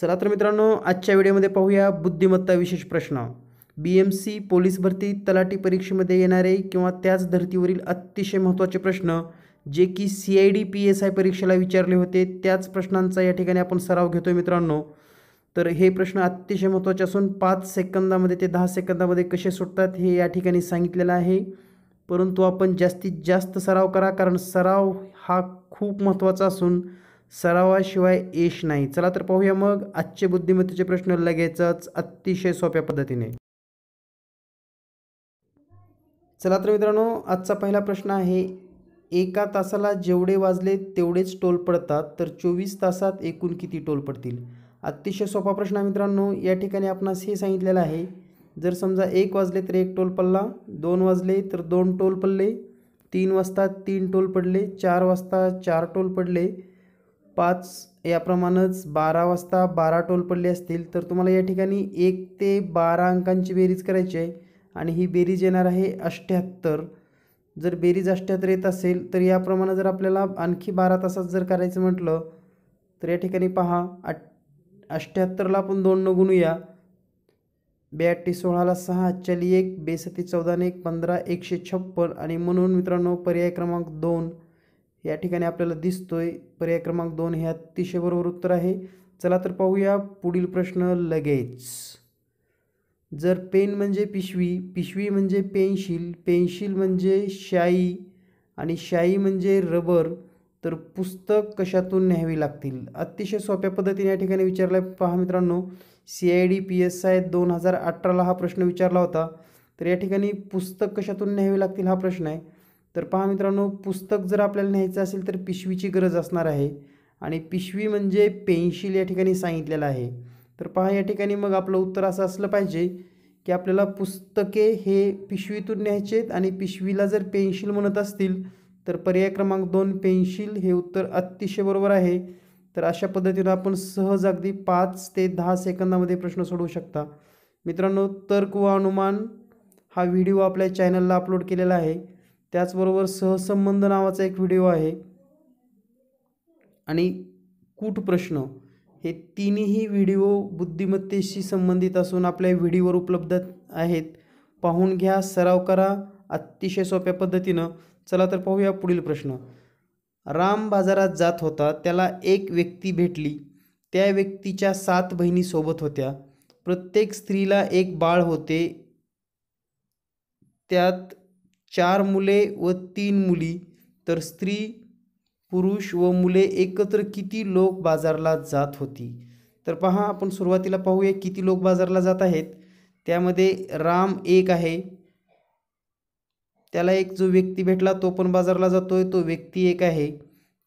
चला तर मित्रांनो आजच्या व्हिडिओमध्ये पाहूया बुद्धिमत्ता विशेष प्रश्न बी एम सी पोलीस भरती तलाठी परीक्षेमध्ये येणारे किंवा त्याच धर्तीवरील अतिशय महत्त्वाचे प्रश्न जे की C I D P S I परीक्षेला विचारले होते त्याच प्रश्नांचा या ठिकाणी आपण सराव घेतो मित्रांनो तर हे प्रश्न अतिशय महत्त्वाचे असून पाच सेकंदामध्ये ते दहा सेकंदामध्ये कसे सुटतात हे या ठिकाणी सांगितलेलं आहे परंतु आपण जास्तीत जास्त सराव करा कारण सराव हा खूप महत्त्वाचा असून सरावाशिवाय यश नाही चला तर पाहूया मग आजचे बुद्धिमत्तेचे प्रश्न लगेचच अतिशय सोप्या पद्धतीने चला तर मित्रांनो आजचा पहिला प्रश्न आहे एका तासाला जेवढे वाजले तेवढेच टोल पडतात तर चोवीस तासात एकूण किती टोल पडतील अतिशय सोपा प्रश्न आहे मित्रांनो या ठिकाणी आपणास हे सांगितलेलं आहे जर समजा एक वाजले तर एक टोल पडला दोन वाजले तर दोन टोल पडले तीन वाजता तीन टोल पडले चार वाजता चार टोल पडले पाच याप्रमाणेच बारा वाजता बारा टोल पडले असतील तर तुम्हाला या ठिकाणी एक ते बारा अंकांची बेरीज करायची आहे आणि ही बेरीज येणार आहे अष्ट्याहत्तर जर बेरीज अष्ट्याहत्तर येत असेल तर याप्रमाणे जर आपल्याला आणखी बारा तासात जर करायचं म्हटलं तर या ठिकाणी पहा अष्ट्याहत्तरला आपण दोन न गुणूया ब्याटी सोळाला सहा अच्चाली एक बेसती चौदाने एक पंधरा एकशे छप्पन आणि म्हणून मित्रांनो पर्याय क्रमांक दोन या ठिकाणी आपल्याला दिसतोय पर्याय क्रमांक दोन हे अतिशय बरोबर उत्तर आहे चला तर पाहूया पुढील प्रश्न लगेच जर पेन म्हणजे पिशवी पिशवी म्हणजे पेन्शिल पेन्शिल म्हणजे शाई आणि शाई म्हणजे रबर तर पुस्तक कशातून न्यावी लागतील अतिशय सोप्या पद्धतीने या ठिकाणी विचारलाय पहा मित्रांनो C I D P S I दोन हजार अठराला हा प्रश्न विचारला होता तर या ठिकाणी पुस्तक कशातून न्यावी लागतील हा प्रश्न आहे तर पहा मित्रांनो पुस्तक जर आपल्याला न्यायचं असेल तर पिशवीची गरज असणार आहे आणि पिशवी म्हणजे पेन्शिल या ठिकाणी सांगितलेलं आहे तर पहा या ठिकाणी मग आपलं उत्तर असं असलं पाहिजे की आपल्याला पुस्तके हे पिशवीतून न्यायचे आहेत आणि पिशवीला जर पेन्शिल म्हणत असतील तर पर्याय क्रमांक दोन पेन्शिल हे उत्तर अतिशय बरोबर आहे तर अशा पद्धतीनं आपण सहज अगदी पाच ते दहा सेकंदामध्ये प्रश्न सोडवू शकता मित्रांनो तर्क व अनुमान हा व्हिडिओ आपल्या चॅनलला अपलोड केलेला आहे त्याचबरोबर सहसंबंध नावाचा एक व्हिडिओ आहे आणि कूट प्रश्न हे तिन्ही व्हिडिओ बुद्धिमत्तेशी संबंधित असून आपल्या व्हिडिओवर उपलब्ध आहेत पाहून घ्या सराव करा अतिशय सोप्या पद्धतीनं चला तर पाहूया पुढील प्रश्न राम बाजारात जात होता त्याला एक व्यक्ती भेटली त्या व्यक्तीच्या सात बहिणी सोबत होत्या प्रत्येक स्त्रीला एक बाळ होते त्यात चार मुले व तीन मुली तर स्त्री पुरुष व मुले एकत्र किती लोक बाजारला जात होती तर पहा आपण सुरुवातीला पाहूया किती लोक बाजारला जात आहेत त्यामध्ये राम एक आहे त्याला एक जो व्यक्ती भेटला तो पण बाजारला जातो आहे तो व्यक्ती एक आहे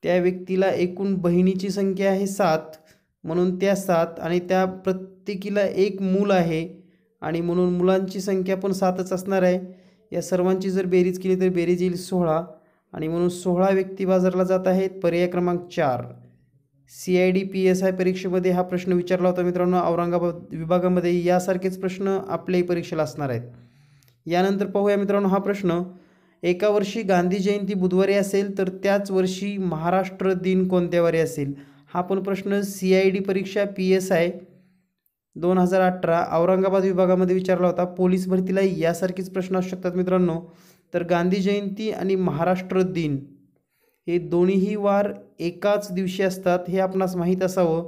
त्या व्यक्तीला एकूण बहिणीची संख्या आहे सात म्हणून त्या सात आणि त्या प्रत्येकीला एक मूल आहे आणि म्हणून मुलांची संख्या पण सातच असणार आहे या सर्वांची जर बेरीज केली तर बेरीज येईल सोळा आणि म्हणून सोहळा व्यक्ती बाजारला जात आहेत पर्याय क्रमांक चार C I D P S I परीक्षेमध्ये हा प्रश्न विचारला होता मित्रांनो औरंगाबाद विभागामध्ये यासारखेच प्रश्न आपल्याही परीक्षेला असणार आहेत यानंतर पाहूया मित्रांनो हा प्रश्न एका वर्षी गांधी जयंती बुधवारी असेल तर त्याच वर्षी महाराष्ट्र दिन कोणत्यावारी असेल हा पण प्रश्न सी आय डी परीक्षा पी एस आय दोन हजार अठरा औरंगाबाद विभागामध्ये विचारला होता पोलीस भरतीला यासारखीच प्रश्न असू शकतात मित्रांनो तर गांधी जयंती आणि महाराष्ट्र दिन हे दोन्हीही वार एकाच दिवशी असतात हे आपणास माहीत असावं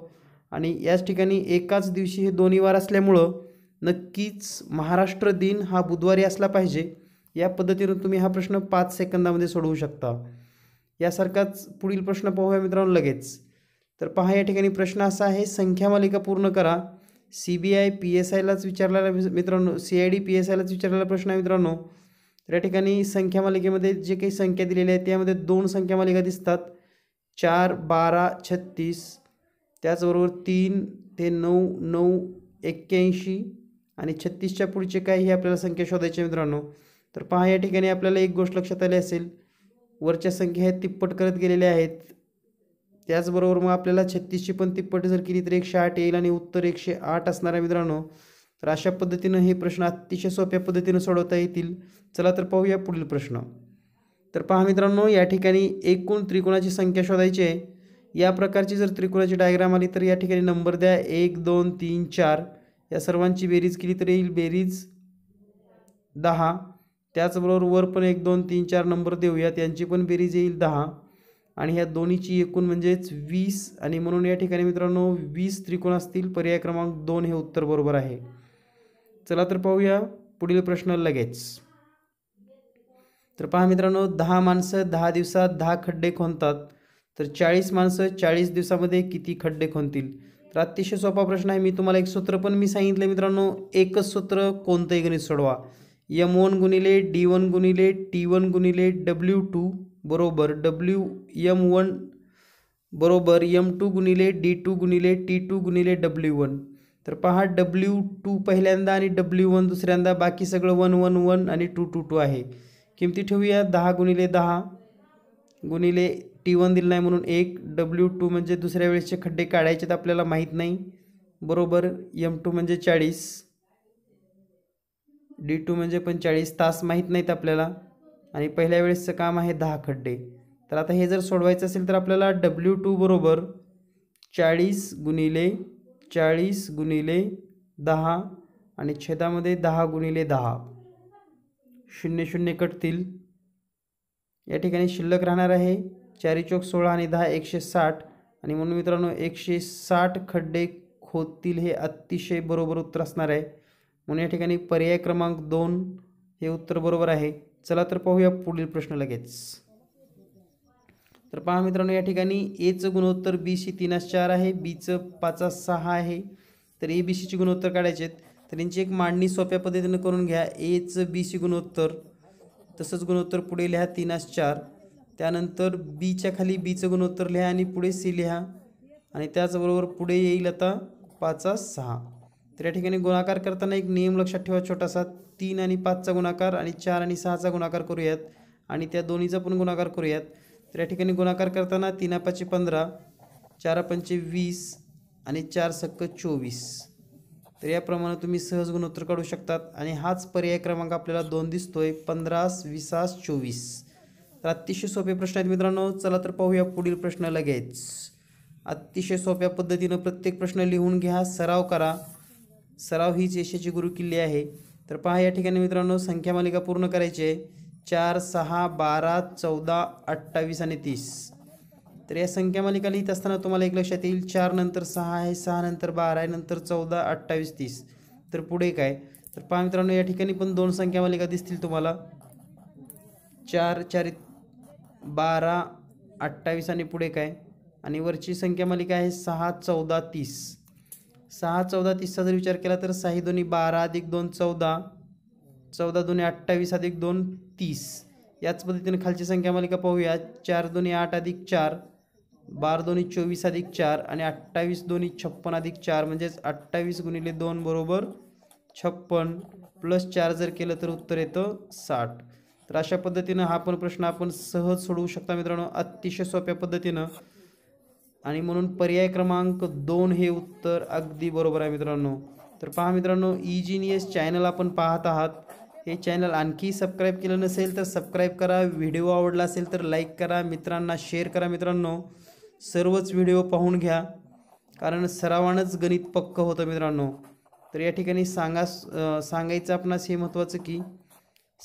आणि याच ठिकाणी एकाच दिवशी हे दोन्ही वार असल्यामुळं नक्कीच महाराष्ट्र दिन हा बुधवारी असला पाहिजे या पद्धतीनं तुम्ही हा प्रश्न पाच सेकंदामध्ये सोडवू शकता यासारखाच पुढील प्रश्न पाहूया मित्रांनो लगेच तर पहा या ठिकाणी प्रश्न असा आहे संख्यामालिका पूर्ण करा C B I P S आयलाच विचारलेला मित्रांनो C I D P S आयलाच विचारलेला प्रश्न आहे मित्रांनो तर या ठिकाणी संख्या मालिकेमध्ये जे काही संख्या दिलेल्या आहेत त्यामध्ये दोन संख्या मालिका दिसतात चार बारा छत्तीस त्याचबरोबर तीन ते नऊ नऊ एक्क्याऐंशी आणि छत्तीसच्या पुढचे काय हे आपल्याला संख्या शोधायची मित्रांनो तर पहा या ठिकाणी आपल्याला एक गोष्ट लक्षात आली असेल वरच्या संख्या हे तिप्पट करत गेलेल्या आहेत त्याचबरोबर मग आपल्याला छत्तीसची पण तिप्पट जर केली तर एकशे आठ येईल आणि उत्तर एकशे आठ असणार आहे मित्रांनो तर अशा पद्धतीनं हे प्रश्न अतिशय सोप्या पद्धतीनं सोडवता येतील चला तर पाहूया पुढील प्रश्न तर पहा मित्रांनो या ठिकाणी एकूण त्रिकोणाची संख्या शोधायची आहे या प्रकारची जर त्रिकोणाची डायग्राम आली तर या ठिकाणी नंबर द्या एक दोन तीन चार या सर्वांची बेरीज केली तर येईल बेरीज दहा त्याचबरोबर वर पण एक दोन तीन चार नंबर देऊया त्यांची पण बेरीज येईल दहा आणि ह्या दोन्हीची एकूण म्हणजेच वीस आणि म्हणून या ठिकाणी मित्रांनो वीस त्रिकोण असतील पर्याय क्रमांक दोन हे उत्तर बरोबर आहे चला तर पाहूया पुढील प्रश्न लगेच तर पहा मित्रांनो दहा माणसं दहा दिवसात दहा खड्डे खोदतात तर चाळीस माणसं चाळीस दिवसामध्ये किती खड्डे खोदतील तर अतिशय सोपा प्रश्न आहे मी तुम्हाला एक सूत्र पण मी सांगितलं मित्रांनो एकच सूत्र कोणतंही गणित सोडवा यम वन गुणिले डी वन गुणिले टी वन गुणिले डब्ल्यू टू बरोबर डब्ल्यू यम वन बरोबर यम टू गुणिले डी टू गुणिले टी टू गुणिले डब्ल्यू वन तर पहा डब्ल्यू टू पहिल्यांदा आणि डब्ल्यू वन दुसऱ्यांदा बाकी सगळं वन वन वन आणि टू टू टू आहे किमती ठेवूया दहा गुणिले दहा गुणिले टी वन दिलं नाही म्हणून एक डब्ल्यू टू म्हणजे दुसऱ्या वेळेसचे खड्डे काढायचे तर आपल्याला माहीत नाही बरोबर यम टू म्हणजे चाळीस डी टू म्हणजे पंचाळीस तास माहीत नाहीत आपल्याला आणि पहिल्या वेळेसचं काम आहे दहा खड्डे तर आता हे जर सोडवायचं असेल तर आपल्याला डब्ल्यू टू बरोबर चाळीस गुणिले चाळीस गुणिले दहा आणि छेदामध्ये दहा गुणिले दहा शून्य शून्य कटतील या ठिकाणी शिल्लक राहणार आहे चारी चौक सोळा आणि दहा एकशे साठ आणि म्हणून मित्रांनो एकशे साठ खड्डे खोदतील हे अतिशय बरोबर उत्तर असणार आहे म्हणून या ठिकाणी पर्याय क्रमांक दोन हे उत्तर बरोबर आहे चला तर पाहूया पुढील प्रश्न लगेच तर पहा मित्रांनो या ठिकाणी एचं गुणोत्तर बी सी तीनास चार आहे बीचं पाचा सहा आहे तर ए बी सीचे गुणोत्तर काढायचे आहेत तर यांची एक मांडणी सोप्या पद्धतीनं करून घ्या एचं बी सी गुणोत्तर तसंच गुणोत्तर पुढे लिहा तीनास चार त्यानंतर बीच्या खाली बीचं गुणोत्तर लिहा आणि पुढे सी लिहा आणि त्याचबरोबर पुढे येईल आता पाचा सहा तर या ठिकाणी गुणाकार करताना एक नियम लक्षात ठेवा छोटासा तीन आणि पाचचा गुणाकार आणि चार आणि सहाचा गुणाकार करूयात आणि त्या दोन्हीचा पण गुणाकार करूयात तर या ठिकाणी गुणाकार करताना तीन पाचशे पंधरा चार पंचे वीस आणि चार सक्क चोवीस तर याप्रमाणे तुम्ही सहज गुणोत्तर काढू शकतात आणि हाच पर्याय क्रमांक आपल्याला दोन दिसतोय पंधरास विसास चोवीस तर अतिशय सोपे प्रश्न आहेत मित्रांनो चला तर पाहूया पुढील प्रश्न लगेच अतिशय सोप्या पद्धतीनं प्रत्येक प्रश्न लिहून घ्या सराव करा सराव हीच यशाची गुरुकिल्ली आहे तर पहा या ठिकाणी मित्रांनो संख्या मालिका पूर्ण करायची आहे चार सहा बारा चौदा अठ्ठावीस आणि तीस तर या संख्या मालिका लिहित असताना तुम्हाला एक लक्षात येईल चार नंतर सहा आहे सहा नंतर बारा आहे नंतर चौदा अठ्ठावीस तीस तर पुढे काय तर पहा मित्रांनो या ठिकाणी पण दोन संख्या मालिका दिसतील तुम्हाला चार चार बारा अठ्ठावीस आणि पुढे काय आणि वरची संख्या मालिका आहे सहा चौदा तीस सहा चौदा तीसचा जर विचार केला तर सहा दोन्ही बारा अधिक दोन चौदा चौदा दोन्ही अठ्ठावीस अधिक दोन तीस याच पद्धतीने खालची संख्या मालिका पाहूया चार दोन्ही आठ अधिक चार बारा दोन्ही चोवीस अधिक चार आणि अठ्ठावीस दोन्ही छप्पन अधिक चार म्हणजेच अठ्ठावीस गुणिले दोन बरोबर छप्पन प्लस चार जर केलं तर उत्तर येतं साठ तर अशा पद्धतीनं हा पण प्रश्न आपण सहज सोडवू शकता मित्रांनो अतिशय सोप्या पद्धतीनं आणि म्हणून पर्याय क्रमांक दोन हे उत्तर अगदी बरोबर आहे मित्रांनो तर पहा मित्रांनो इजिनियस चॅनल आपण पाहत आहात हे चॅनल आणखी सबस्क्राईब केलं नसेल तर सबस्क्राईब करा व्हिडिओ आवडला असेल तर लाईक करा मित्रांना शेअर करा मित्रांनो सर्वच व्हिडिओ पाहून घ्या कारण सरावानंच गणित पक्क होतं मित्रांनो तर या ठिकाणी सांगा सांगायचं आपणास हे महत्त्वाचं की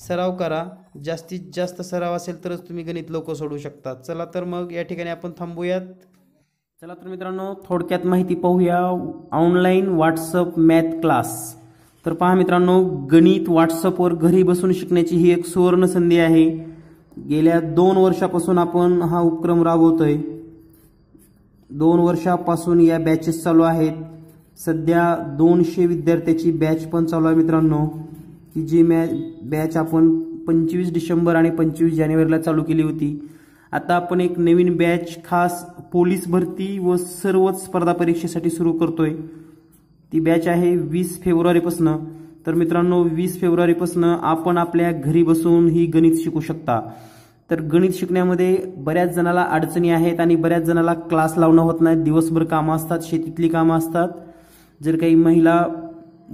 सराव करा जास्तीत जास्त सराव असेल तरच तुम्ही गणित लोक सोडू शकता चला तर मग या ठिकाणी आपण थांबूयात चला तर मित्रांनो थोडक्यात माहिती पाहूया ऑनलाईन व्हॉट्सअप मॅथ क्लास तर पहा मित्रांनो गणित व्हॉट्सअपवर घरी बसून शिकण्याची ही एक सुवर्ण संधी आहे गेल्या दोन वर्षापासून आपण हा उपक्रम राबवतोय दोन वर्षापासून या बॅचेस चालू आहेत सध्या दोनशे विद्यार्थ्याची बॅच पण चालू आहे मित्रांनो की जी मॅ बॅच आपण पंचवीस डिसेंबर आणि पंचवीस जानेवारीला चालू केली होती आता आपण एक नवीन बॅच खास पोलीस भरती व सर्वच स्पर्धा परीक्षेसाठी सुरू करतोय ती बॅच आहे वीस फेब्रुवारीपासनं तर मित्रांनो वीस फेब्रुवारीपासनं आपण आपल्या घरी बसून ही गणित शिकू शकता तर गणित शिकण्यामध्ये बऱ्याच जणाला अडचणी आहेत आणि बऱ्याच जणाला क्लास लावणं होत नाही दिवसभर कामं असतात शेतीतली कामं असतात जर काही महिला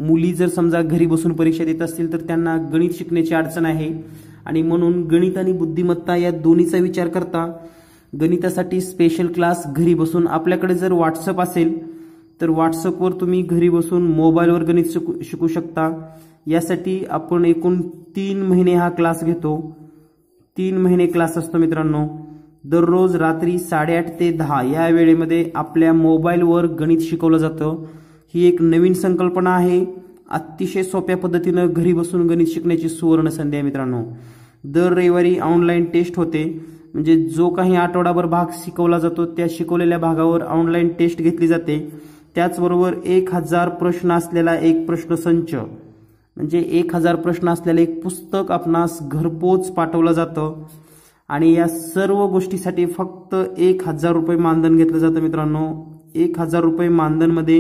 मुली जर समजा घरी बसून परीक्षा देत असतील तर त्यांना गणित शिकण्याची अडचण आहे आणि म्हणून गणित आणि बुद्धिमत्ता या दोन्हीचा विचार करता गणितासाठी स्पेशल क्लास घरी बसून आपल्याकडे जर व्हॉट्सअप असेल तर व्हॉट्सअपवर तुम्ही घरी बसून मोबाईलवर गणित शिकू शिकू शकता यासाठी आपण एकूण तीन महिने हा क्लास घेतो तीन महिने क्लास असतो मित्रांनो दररोज रात्री साडेआठ ते दहा या वेळेमध्ये आपल्या मोबाईलवर गणित शिकवलं जातं ही एक नवीन संकल्पना आहे अतिशय सोप्या पद्धतीनं घरी बसून गणित शिकण्याची सुवर्ण संधी आहे मित्रांनो दर रविवारी ऑनलाईन टेस्ट होते म्हणजे जो काही आठवडाभर भाग शिकवला जातो त्या शिकवलेल्या भागावर ऑनलाईन टेस्ट घेतली जाते त्याचबरोबर एक हजार प्रश्न असलेला एक प्रश्न संच म्हणजे एक हजार प्रश्न असलेलं एक पुस्तक आपणास घरपोच पाठवलं जातं आणि या सर्व गोष्टीसाठी फक्त एक हजार रुपये मानधन घेतलं जातं मित्रांनो एक हजार रुपये मानधनमध्ये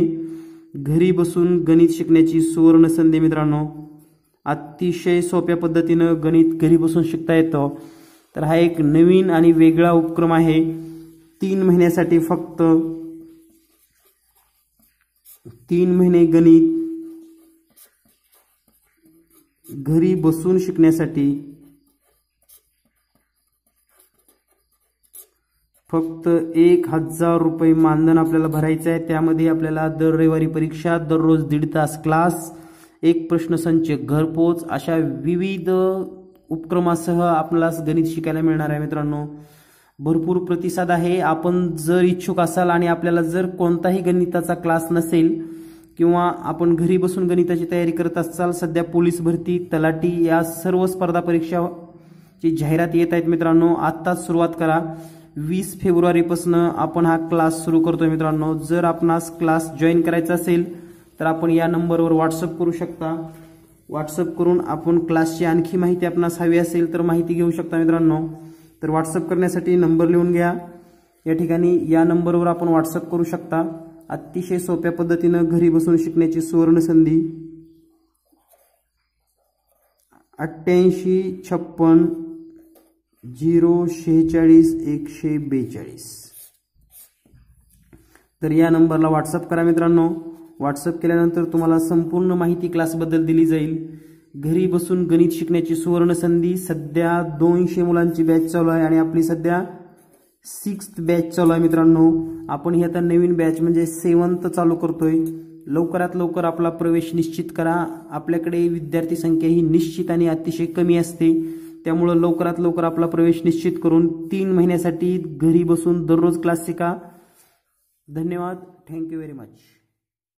घरी बसून गणित शिकण्याची सुवर्ण संधी मित्रांनो अतिशय सोप्या पद्धतीनं गणित घरी बसून शिकता येतं तर हा एक नवीन आणि वेगळा उपक्रम आहे तीन महिन्यासाठी फक्त तीन महिने गणित घरी बसून शिकण्यासाठी फक्त एक हजार रुपये मानधन आपल्याला भरायचं आहे त्यामध्ये आपल्याला दर रविवारी परीक्षा दररोज दीड तास क्लास एक प्रश्नसंच घरपोच अशा विविध उपक्रमासह आपल्याला गणित शिकायला मिळणार आहे मित्रांनो भरपूर प्रतिसाद आहे आपण जर इच्छुक असाल आणि आपल्याला जर कोणताही गणिताचा क्लास नसेल किंवा आपण घरी बसून गणिताची तयारी करत असाल सध्या पोलीस भरती तलाठी या सर्व स्पर्धा ची जाहिरात येत आहेत मित्रांनो आत्ताच सुरुवात करा वीस फेब्रुवारीपासून आपण हा क्लास सुरू करतोय मित्रांनो जर आपणास क्लास जॉईन करायचा असेल तर आपण या नंबरवर व्हॉट्सअप करू शकता व्हॉट्सअप करून आपण क्लासची आणखी माहिती आपणास हवी असेल तर माहिती घेऊ शकता मित्रांनो तर व्हॉट्सअप करण्यासाठी नंबर लिहून घ्या या ठिकाणी या नंबरवर आपण व्हॉट्सअप करू शकता अतिशय सोप्या पद्धतीनं घरी बसून शिकण्याची सुवर्ण संधी अठ्ठ्याऐंशी छप्पन झिरो शेहेचाळीस एकशे बेचाळीस तर या नंबरला व्हॉट्सअप करा मित्रांनो व्हॉट्सअप केल्यानंतर तुम्हाला संपूर्ण माहिती क्लासबद्दल दिली जाईल घरी बसून गणित शिकण्याची सुवर्ण संधी सध्या दोनशे मुलांची बॅच चालू आहे आणि आपली सध्या सिक्स बॅच चालू आहे मित्रांनो आपण ही आता नवीन बॅच म्हणजे सेवन्थ चालू करतोय लवकरात लवकर आपला प्रवेश निश्चित करा आपल्याकडे विद्यार्थी संख्या ही निश्चित आणि अतिशय कमी असते त्यामुळं लवकरात लवकर आपला प्रवेश निश्चित करून तीन महिन्यासाठी घरी बसून दररोज क्लास शिका धन्यवाद थँक्यू व्हेरी मच